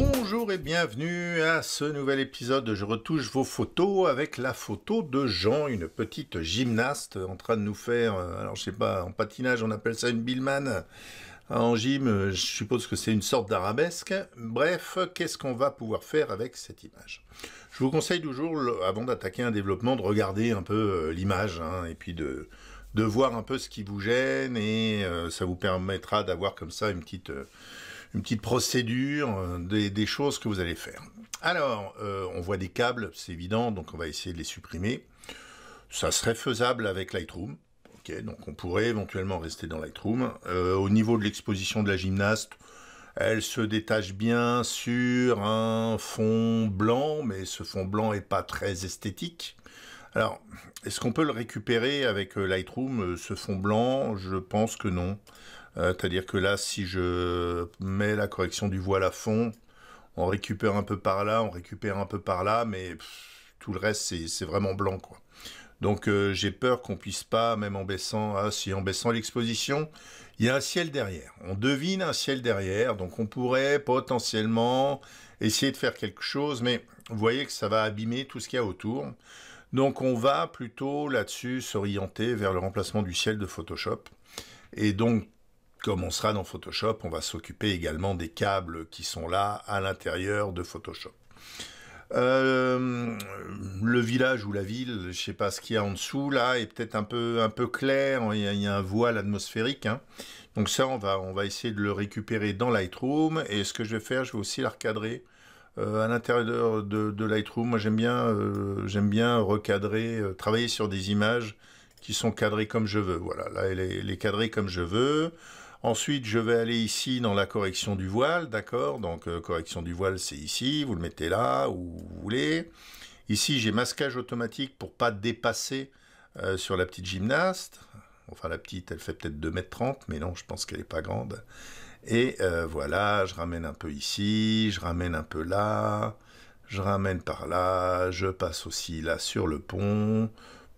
Bonjour et bienvenue à ce nouvel épisode de Je retouche vos photos avec la photo de Jean, une petite gymnaste en train de nous faire, euh, alors je sais pas, en patinage on appelle ça une billman, en gym euh, je suppose que c'est une sorte d'arabesque. Bref, qu'est-ce qu'on va pouvoir faire avec cette image Je vous conseille toujours, avant d'attaquer un développement, de regarder un peu euh, l'image hein, et puis de, de voir un peu ce qui vous gêne et ça vous permettra d'avoir comme ça une petite une petite procédure, euh, des, choses que vous allez faire. Alors, euh, on voit des câbles, c'est évident, donc on va essayer de les supprimer. Ça serait faisable avec Lightroom. donc on pourrait éventuellement rester dans Lightroom. Euh, au niveau de l'exposition de la gymnaste, elle se détache bien sur un fond blanc, mais ce fond blanc n'est pas très esthétique. Alors, est-ce qu'on peut le récupérer avec Lightroom, ce fond blanc Je pense que non. Euh, c'est-à-dire que là, si je mets la correction du voile à fond, on récupère un peu par là, on récupère un peu par là, mais tout le reste, c'est vraiment blanc, quoi. Donc euh, j'ai peur qu'on puisse pas, même en baissant, ah, en baissant l'exposition, il y a un ciel derrière. On devine un ciel derrière, donc on pourrait potentiellement essayer de faire quelque chose, mais vous voyez que ça va abîmer tout ce qu'il y a autour. Donc on va plutôt là-dessus s'orienter vers le remplacement du ciel de Photoshop. Et donc comme on sera dans Photoshop, on va s'occuper également des câbles qui sont là à l'intérieur de Photoshop. Euh, le village ou la ville, je sais pas ce qu'il y a en dessous là, est peut-être un peu un peu clair. Hein, il y a, un voile atmosphérique. Hein. Donc ça, on va on va essayer de le récupérer dans Lightroom. Et ce que je vais faire, je vais aussi la recadrer euh, à l'intérieur de, Lightroom. Moi, j'aime bien euh, j'aime bien recadrer, travailler sur des images qui sont cadrées comme je veux. Voilà, là, elle est, elle cadrée comme je veux. Ensuite, je vais aller ici dans la correction du voile, d'accord Donc, euh, correction du voile, c'est ici, vous le mettez là, où vous voulez. Ici, j'ai masquage automatique pour pas dépasser euh, sur la petite gymnaste. Enfin, la petite, elle fait peut-être 2m30, mais non, je pense qu'elle n'est pas grande. Et euh, voilà, je ramène un peu ici, je ramène un peu là, je ramène par là, je passe aussi là sur le pont,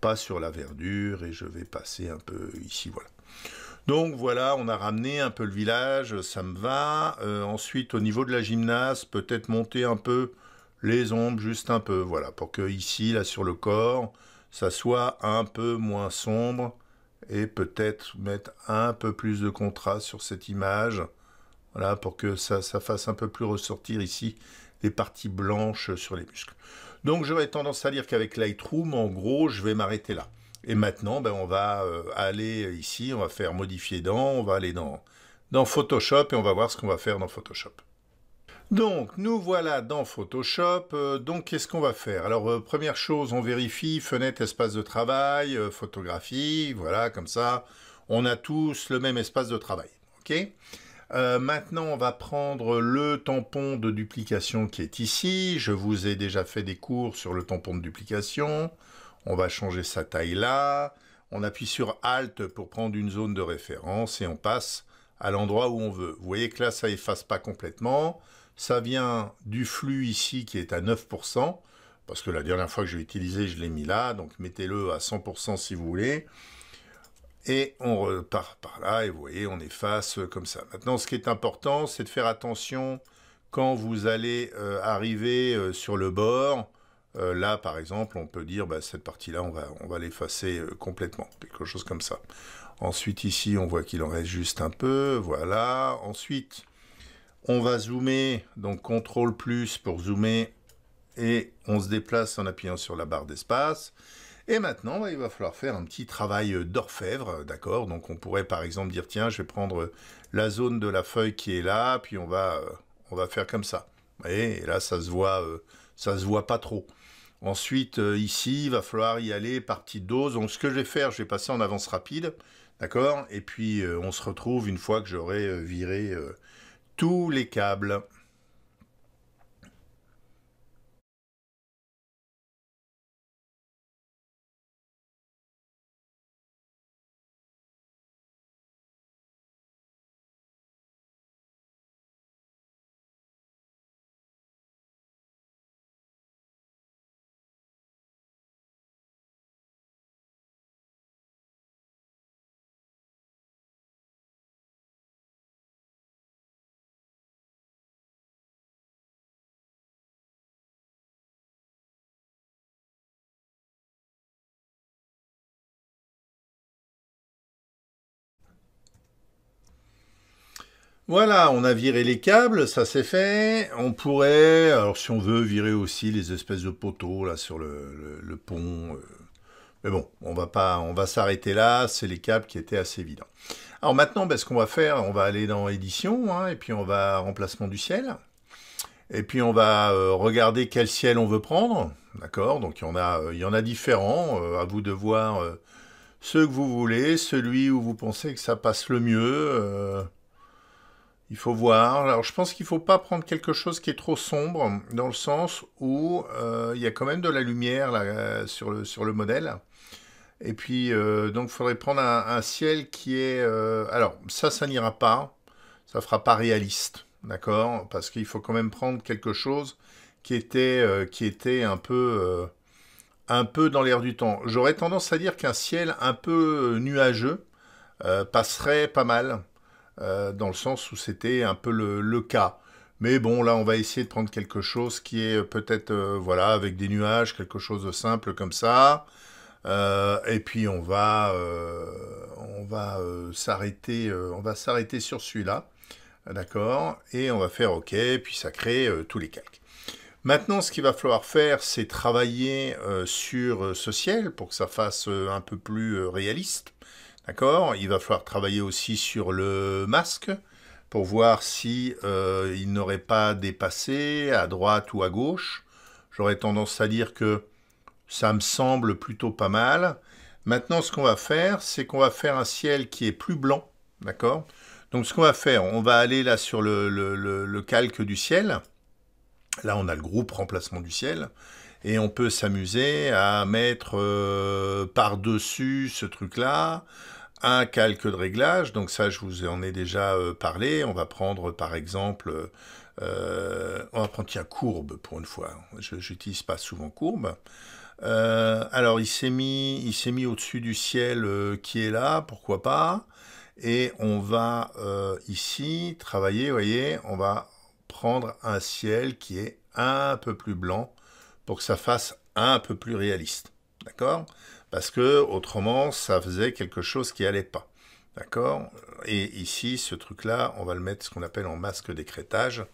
pas sur la verdure, et je vais passer un peu ici, voilà. Donc voilà, on a ramené un peu le village, ça me va. Euh, ensuite, au niveau de la gymnase, peut-être monter un peu les ombres, juste un peu, voilà, pour que ici, là, sur le corps, ça soit un peu moins sombre et peut-être mettre un peu plus de contraste sur cette image, voilà, pour que ça, ça fasse un peu plus ressortir ici les parties blanches sur les muscles. Donc j'aurais tendance à dire qu'avec Lightroom, en gros, je vais m'arrêter là. Et maintenant, ben, on va euh, aller ici, on va faire modifier dans, on va aller dans, dans Photoshop et on va voir ce qu'on va faire dans Photoshop. Donc, nous voilà dans Photoshop. Euh, donc, qu'est-ce qu'on va faire Alors, euh, première chose, on vérifie fenêtre, espace de travail, photographie. Voilà, comme ça, on a tous le même espace de travail. OK maintenant, on va prendre le tampon de duplication qui est ici. Je vous ai déjà fait des cours sur le tampon de duplication. On va changer sa taille là, on appuie sur Alt pour prendre une zone de référence et on passe à l'endroit où on veut. Vous voyez que là, ça efface pas complètement. Ça vient du flux ici qui est à 9%, parce que la dernière fois que je l'ai utilisé, je l'ai mis là, donc mettez-le à 100% si vous voulez. Et on repart par là, et vous voyez, on efface comme ça. Maintenant, ce qui est important, c'est de faire attention quand vous allez euh, arriver euh, sur le bord, euh, là, par exemple, on peut dire bah, cette partie-là, on va, l'effacer euh, complètement, quelque chose comme ça. Ensuite, ici, on voit qu'il en reste juste un peu, voilà. Ensuite, on va zoomer, donc CTRL plus pour zoomer, et on se déplace en appuyant sur la barre d'espace. Et maintenant, bah, il va falloir faire un petit travail d'orfèvre, d'accord Donc on pourrait par exemple dire, tiens, je vais prendre la zone de la feuille qui est là, puis on va, euh, faire comme ça. Vous voyez, et là, ça se voit, ça se voit pas trop. Ensuite, euh, ici, il va falloir y aller partie petite Donc, ce que je vais faire, je vais passer en avance rapide. D'accord Et puis, euh, on se retrouve une fois que j'aurai euh, viré tous les câbles. Voilà, on a viré les câbles, ça c'est fait. On pourrait, alors si on veut, virer aussi les espèces de poteaux là sur le, pont. Euh. Mais bon, on va pas, on va s'arrêter là. C'est les câbles qui étaient assez évidents. Alors maintenant, ben, ce qu'on va faire, on va aller dans édition hein, et puis on va remplacement du ciel. Et puis on va euh, regarder quel ciel on veut prendre. D'accord Donc il y en a, euh, il y en a différents. à vous de voir ce ceux que vous voulez, celui où vous pensez que ça passe le mieux. Il faut voir. Alors, je pense qu'il ne faut pas prendre quelque chose qui est trop sombre, dans le sens où euh, il y a quand même de la lumière là, euh, sur, le, sur le modèle. Et puis, euh, donc, il faudrait prendre un, ciel qui est... alors, ça, ça n'ira pas. Ça ne fera pas réaliste, d'accord Parce qu'il faut quand même prendre quelque chose qui était, qui était un peu... un peu dans l'air du temps. J'aurais tendance à dire qu'un ciel un peu nuageux passerait pas mal euh, dans le sens où c'était un peu le, cas. Mais bon, là, on va essayer de prendre quelque chose qui est euh, peut-être, euh, voilà, avec des nuages, quelque chose de simple comme ça. et puis on va, on va s'arrêter, on va s'arrêter sur celui-là, d'accord. Et on va faire OK, puis ça crée tous les calques. Maintenant, ce qu'il va falloir faire, c'est travailler sur ce ciel pour que ça fasse un peu plus réaliste. D'accord Il va falloir travailler aussi sur le masque pour voir si euh, il n'aurait pas dépassé à droite ou à gauche. J'aurais tendance à dire que ça me semble plutôt pas mal. Maintenant, ce qu'on va faire, c'est qu'on va faire un ciel qui est plus blanc, d'accord Donc, ce qu'on va faire, on va aller là sur le, calque du ciel. Là, on a le groupe remplacement du ciel. Et on peut s'amuser à mettre euh, par-dessus ce truc-là, un calque de réglage, donc ça je vous en ai déjà euh, parlé, on va prendre par exemple, euh, on va prendre tiens courbe pour une fois, je n'utilise pas souvent courbe. Euh, alors il s'est mis, il s'est mis au-dessus du ciel qui est là, pourquoi pas, et on va ici travailler, vous voyez, on va prendre un ciel qui est un peu plus blanc pour que ça fasse un peu plus réaliste, d'accord parce que autrement, ça faisait quelque chose qui allait pas. D'accord Et ici, ce truc-là, on va le mettre ce qu'on appelle en masque d'écrétage.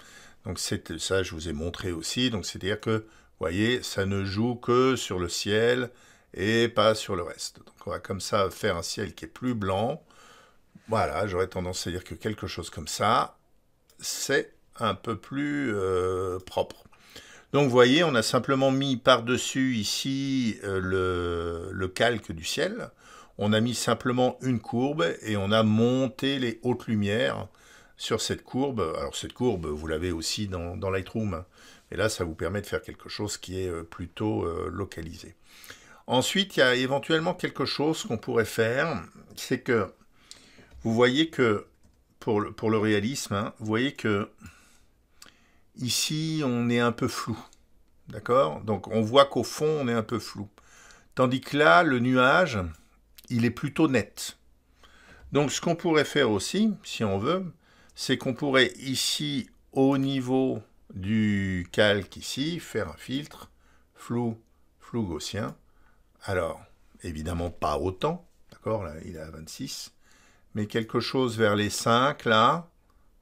Donc ça, je vous ai montré aussi. Donc c'est-à-dire que, vous voyez, ça ne joue que sur le ciel et pas sur le reste. Donc on va comme ça faire un ciel qui est plus blanc. Voilà, j'aurais tendance à dire que quelque chose comme ça, c'est un peu plus euh, propre. Donc vous voyez, on a simplement mis par-dessus ici euh, le, calque du ciel. On a mis simplement une courbe et on a monté les hautes lumières sur cette courbe. Alors cette courbe, vous l'avez aussi dans, Lightroom. Hein. Et là, ça vous permet de faire quelque chose qui est euh, plutôt euh, localisé. Ensuite, il y a éventuellement quelque chose qu'on pourrait faire, c'est que vous voyez que, pour le, réalisme, hein, vous voyez que Ici, on est un peu flou. D'accord Donc on voit qu'au fond, on est un peu flou. Tandis que là, le nuage, il est plutôt net. Donc ce qu'on pourrait faire aussi, si on veut, c'est qu'on pourrait ici, au niveau du calque ici, faire un filtre, flou, flou gaussien. Alors, évidemment pas autant, d'accord Là, il est à 26. Mais quelque chose vers les 5, là.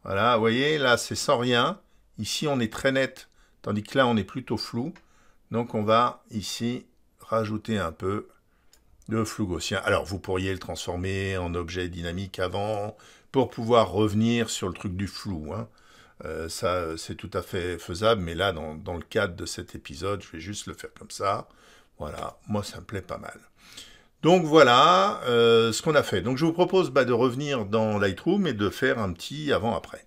Voilà, vous voyez, là, c'est sans rien. Ici, on est très net, tandis que là, on est plutôt flou. Donc, on va ici rajouter un peu de flou gaussien. Alors, vous pourriez le transformer en objet dynamique avant pour pouvoir revenir sur le truc du flou. Hein. Euh, ça, c'est tout à fait faisable, mais là, dans, le cadre de cet épisode, je vais juste le faire comme ça. Voilà, moi, ça me plaît pas mal. Donc voilà euh, ce qu'on a fait. Donc je vous propose bah, de revenir dans Lightroom et de faire un petit avant-après.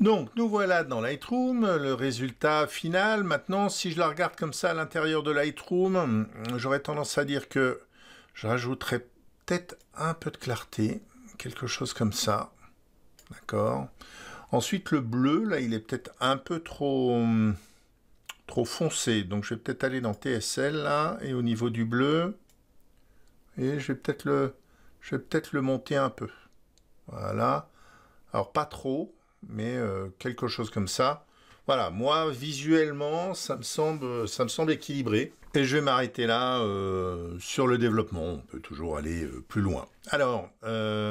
Donc, nous voilà dans Lightroom, le résultat final. Maintenant, si je la regarde comme ça à l'intérieur de Lightroom, hmm, j'aurais tendance à dire que je rajouterais peut-être un peu de clarté, quelque chose comme ça. D'accord Ensuite, le bleu, là, il est peut-être un peu trop, hmm, trop foncé. Donc, je vais peut-être aller dans TSL, là, et au niveau du bleu, et je peut-être le, je vais peut-être le monter un peu. Voilà. Alors, pas trop, mais euh, quelque chose comme ça. Voilà, moi visuellement, ça me semble, ça me semble équilibré. Et je vais m'arrêter là euh, sur le développement. On peut toujours aller euh, plus loin. Alors,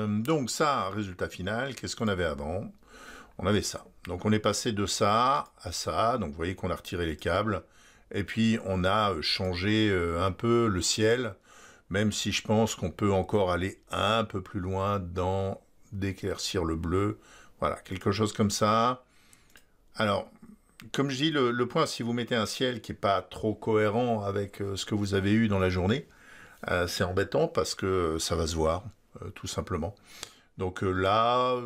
donc ça, résultat final, qu'est-ce qu'on avait avant On avait ça. Donc on est passé de ça à ça. Donc vous voyez qu'on a retiré les câbles. Et puis on a changé un peu le ciel, même si je pense qu'on peut encore aller un peu plus loin dans d'éclaircir le bleu voilà, quelque chose comme ça. Alors, comme je dis, le, point, si vous mettez un ciel qui n'est pas trop cohérent avec euh, ce que vous avez eu dans la journée, euh, c'est embêtant parce que ça va se voir, euh, tout simplement. Donc là,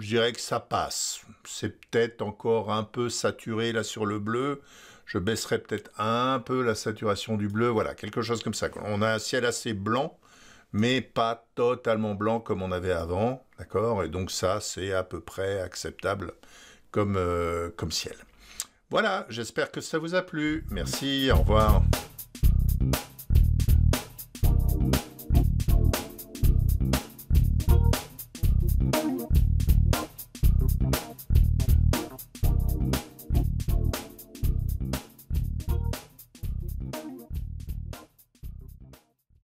je dirais que ça passe. C'est peut-être encore un peu saturé là sur le bleu. Je baisserai peut-être un peu la saturation du bleu. Voilà, quelque chose comme ça. On a un ciel assez blanc mais pas totalement blanc comme on avait avant, d'accord Et donc ça, c'est à peu près acceptable comme, euh, comme ciel. Voilà, j'espère que ça vous a plu. Merci, au revoir.